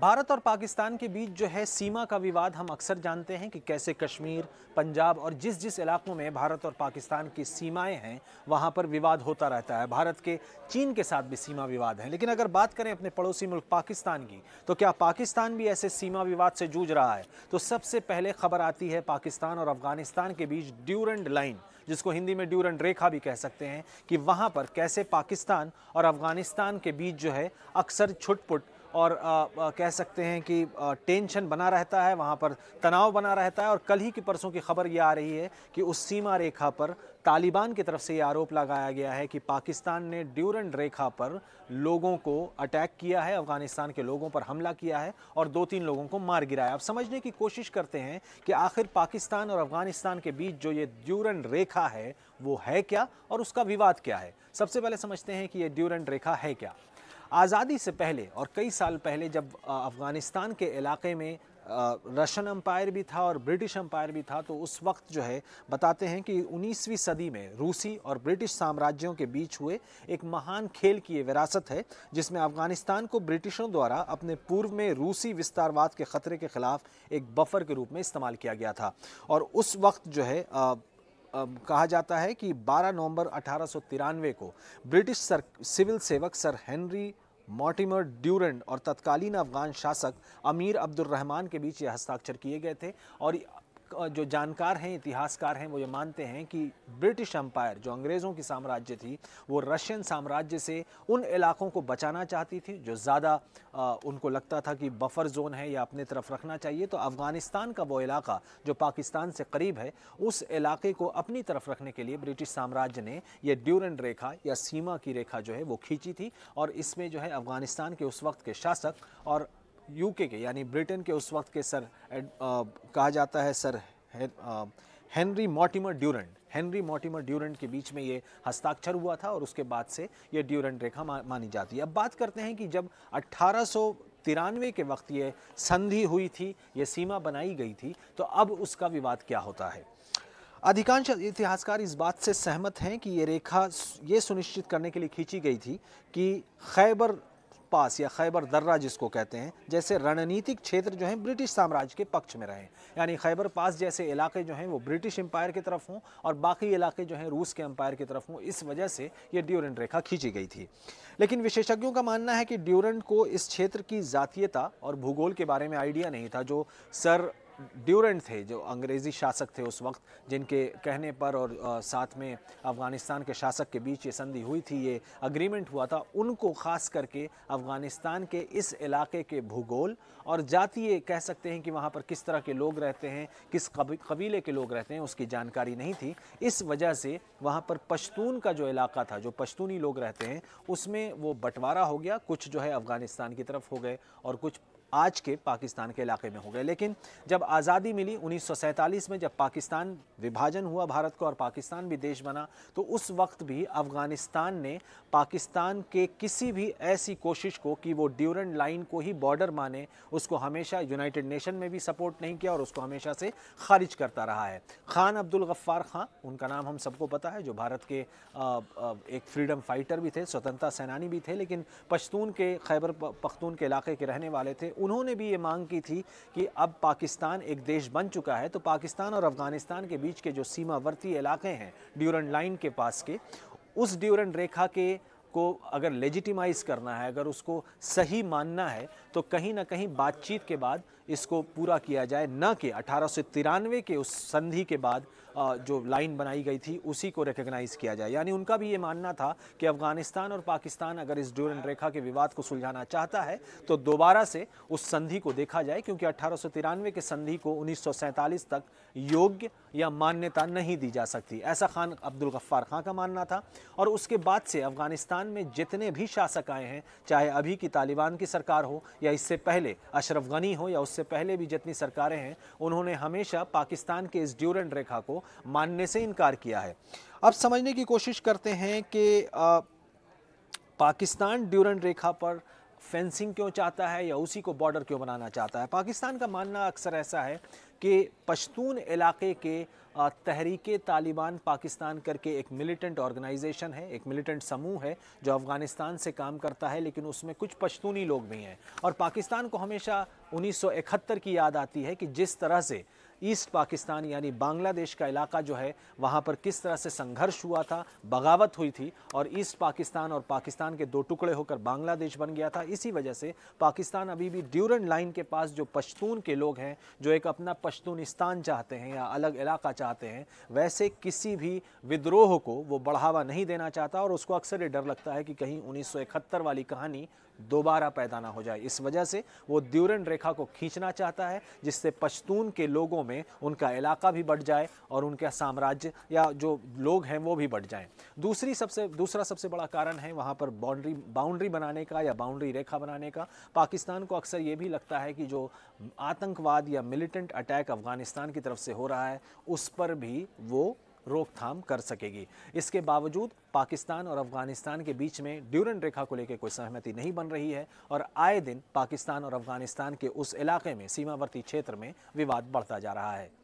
भारत और पाकिस्तान के बीच जो है सीमा का विवाद हम अक्सर जानते हैं कि कैसे कश्मीर पंजाब और जिस जिस इलाकों में भारत और पाकिस्तान की सीमाएं हैं वहां पर विवाद होता रहता है भारत के चीन के साथ भी सीमा विवाद हैं लेकिन अगर बात करें अपने पड़ोसी मुल्क पाकिस्तान की तो क्या पाकिस्तान भी ऐसे सीमा विवाद से जूझ रहा है तो सबसे पहले खबर आती है पाकिस्तान और अफगानिस्तान के बीच ड्यूरेंड लाइन जिसको हिंदी में ड्यूरेंड रेखा भी कह सकते हैं कि वहाँ पर कैसे पाकिस्तान और अफगानिस्तान के बीच जो है अक्सर छुटपुट और आ, आ, कह सकते हैं कि आ, टेंशन बना रहता है वहाँ पर तनाव बना रहता है और कल ही की परसों की खबर ये आ रही है कि उस सीमा रेखा पर तालिबान की तरफ से ये आरोप लगाया गया है कि पाकिस्तान ने ड्यूरन रेखा पर लोगों को अटैक किया है अफगानिस्तान के लोगों पर हमला किया है और दो तीन लोगों को मार गिराया अब समझने की कोशिश करते हैं कि आखिर पाकिस्तान और अफगानिस्तान के बीच जो ये ड्यूरन रेखा है वो है क्या और उसका विवाद क्या है सबसे पहले समझते हैं कि ये ड्यूरन रेखा है क्या आज़ादी से पहले और कई साल पहले जब अफ़गानिस्तान के इलाके में रशियन अम्पायर भी था और ब्रिटिश अम्पायर भी था तो उस वक्त जो है बताते हैं कि 19वीं सदी में रूसी और ब्रिटिश साम्राज्यों के बीच हुए एक महान खेल की ये विरासत है जिसमें अफगानिस्तान को ब्रिटिशों द्वारा अपने पूर्व में रूसी विस्तारवाद के ख़तरे के ख़िलाफ़ एक बफर के रूप में इस्तेमाल किया गया था और उस वक्त जो है कहा जाता है कि 12 नवंबर अठारह को ब्रिटिश सर, सिविल सेवक सर हेनरी मॉर्टिमर ड्यूरेंड और तत्कालीन अफगान शासक अमीर अब्दुल रहमान के बीच ये हस्ताक्षर किए गए थे और जो जानकार हैं इतिहासकार हैं वो ये मानते हैं कि ब्रिटिश अम्पायर जो अंग्रेज़ों की साम्राज्य थी वो रशियन साम्राज्य से उन इलाकों को बचाना चाहती थी जो ज़्यादा उनको लगता था कि बफर जोन है या अपने तरफ रखना चाहिए तो अफ़गानिस्तान का वो इलाका जो पाकिस्तान से करीब है उस इलाके को अपनी तरफ रखने के लिए ब्रिटिश साम्राज्य ने यह ड्यूरन रेखा या सीमा की रेखा जो है वो खींची थी और इसमें जो है अफ़गानिस्तान के उस वक्त के शासक और यूके के यानी ब्रिटेन के उस वक्त के सर आ, कहा जाता है सर है, आ, Henry Mortimer Durand Henry Mortimer Durand के बीच में ये हस्ताक्षर हुआ था और उसके बाद से ये ड्यूरेंट रेखा मा, मानी जाती है अब बात करते हैं कि जब अट्ठारह तिरानवे के वक्त ये संधि हुई थी ये सीमा बनाई गई थी तो अब उसका विवाद क्या होता है अधिकांश इतिहासकार इस बात से सहमत हैं कि ये रेखा ये सुनिश्चित करने के लिए खींची गई थी कि खैबर पास या खैबर दर्रा जिसको कहते हैं जैसे रणनीतिक क्षेत्र जो हैं ब्रिटिश साम्राज्य के पक्ष में रहे यानी खैबर पास जैसे इलाके जो हैं वो ब्रिटिश एम्पायर की तरफ हों और बाकी इलाके जो हैं रूस के एम्पायर की तरफ हों इस वजह से ये ड्यूरेंट रेखा खींची गई थी लेकिन विशेषज्ञों का मानना है कि ड्यूरेंट को इस क्षेत्र की जातीयता और भूगोल के बारे में आइडिया नहीं था जो सर ड्यूरेंट थे जो अंग्रेज़ी शासक थे उस वक्त जिनके कहने पर और साथ में अफ़गानिस्तान के शासक के बीच ये संधि हुई थी ये अग्रीमेंट हुआ था उनको ख़ास करके अफ़गानिस्तान के इस इलाके के भूगोल और जातीय कह सकते हैं कि वहाँ पर किस तरह के लोग रहते हैं किस कबीले के लोग रहते हैं उसकी जानकारी नहीं थी इस वजह से वहाँ पर पश्तून का जो इलाका था जो पश्तूनी लोग रहते हैं उसमें वो बंटवारा हो गया कुछ जो है अफ़गानिस्तान की तरफ हो गए और कुछ आज के पाकिस्तान के इलाके में हो गए लेकिन जब आज़ादी मिली उन्नीस में जब पाकिस्तान विभाजन हुआ भारत को और पाकिस्तान भी देश बना तो उस वक्त भी अफ़गानिस्तान ने पाकिस्तान के किसी भी ऐसी कोशिश को कि वो ड्यूरेंट लाइन को ही बॉर्डर माने उसको हमेशा यूनाइटेड नेशन में भी सपोर्ट नहीं किया और उसको हमेशा से खारिज करता रहा है खान अब्दुल गफ्फार खां उनका नाम हम सबको पता है जो भारत के एक फ्रीडम फाइटर भी थे स्वतंत्रता सेनानी भी थे लेकिन पश्तून के खैबर पख्तून के इलाके के रहने वाले थे उन्होंने भी ये मांग की थी कि अब पाकिस्तान एक देश बन चुका है तो पाकिस्तान और अफगानिस्तान के बीच के जो सीमावर्ती इलाके हैं ड्यूरन लाइन के पास के उस ड्यूरन रेखा के को अगर लेजिटिमाइज करना है अगर उसको सही मानना है तो कहीं ना कहीं बातचीत के बाद इसको पूरा किया जाए न कि अठारह के उस संधि के बाद जो लाइन बनाई गई थी उसी को रिकग्नाइज़ किया जाए यानी उनका भी ये मानना था कि अफ़गानिस्तान और पाकिस्तान अगर इस ड्यूरन रेखा के विवाद को सुलझाना चाहता है तो दोबारा से उस संधि को देखा जाए क्योंकि अठारह के संधि को उन्नीस तक योग्य या मान्यता नहीं दी जा सकती ऐसा खान अब्दुल गफ्फार खां का मानना था और उसके बाद से अफ़गानिस्तान पाकिस्तान में जितने भी शासक आए हैं चाहे अभी की तालिबान की सरकार हो या इससे पहले अशरफ गनी हो या उससे पहले भी जितनी सरकारें हैं उन्होंने हमेशा पाकिस्तान के इस ड्यूरेंट रेखा को मानने से इनकार किया है अब समझने की कोशिश करते हैं कि पाकिस्तान ड्यूरेंट रेखा पर फेंसिंग क्यों चाहता है या उसी को बॉर्डर क्यों बनाना चाहता है पाकिस्तान का मानना अक्सर ऐसा है कि पश्तून इलाके के तहरीक तालिबान पाकिस्तान करके एक मिलिटेंट ऑर्गेनाइजेशन है एक मिलिटेंट समूह है जो अफ़गानिस्तान से काम करता है लेकिन उसमें कुछ पश्तूनी लोग भी हैं और पाकिस्तान को हमेशा 1971 की याद आती है कि जिस तरह से ईस्ट पाकिस्तान यानी बांग्लादेश का इलाका जो है वहाँ पर किस तरह से संघर्ष हुआ था बगावत हुई थी और ईस्ट पाकिस्तान और पाकिस्तान के दो टुकड़े होकर बांग्लादेश बन गया था इसी वजह से पाकिस्तान अभी भी ड्यूरन लाइन के पास जो पश्तून के लोग हैं जो एक अपना पश्तूनिस्तान चाहते हैं या अलग इलाका चाहते हैं वैसे किसी भी विद्रोह को वो बढ़ावा नहीं देना चाहता और उसको अक्सर ये डर लगता है कि कहीं उन्नीस वाली कहानी दोबारा पैदा ना हो जाए इस वजह से वो द्यूरन रेखा को खींचना चाहता है जिससे पश्तून के लोगों में उनका इलाका भी बढ़ जाए और उनका साम्राज्य या जो लोग हैं वो भी बढ़ जाएं दूसरी सबसे दूसरा सबसे बड़ा कारण है वहाँ पर बाउंड्री बाउंड्री बनाने का या बाउंड्री रेखा बनाने का पाकिस्तान को अक्सर ये भी लगता है कि जो आतंकवाद या मिलिटेंट अटैक अफ़गानिस्तान की तरफ से हो रहा है उस पर भी वो रोकथाम कर सकेगी इसके बावजूद पाकिस्तान और अफगानिस्तान के बीच में ड्यूरन रेखा को लेकर कोई सहमति नहीं बन रही है और आए दिन पाकिस्तान और अफगानिस्तान के उस इलाके में सीमावर्ती क्षेत्र में विवाद बढ़ता जा रहा है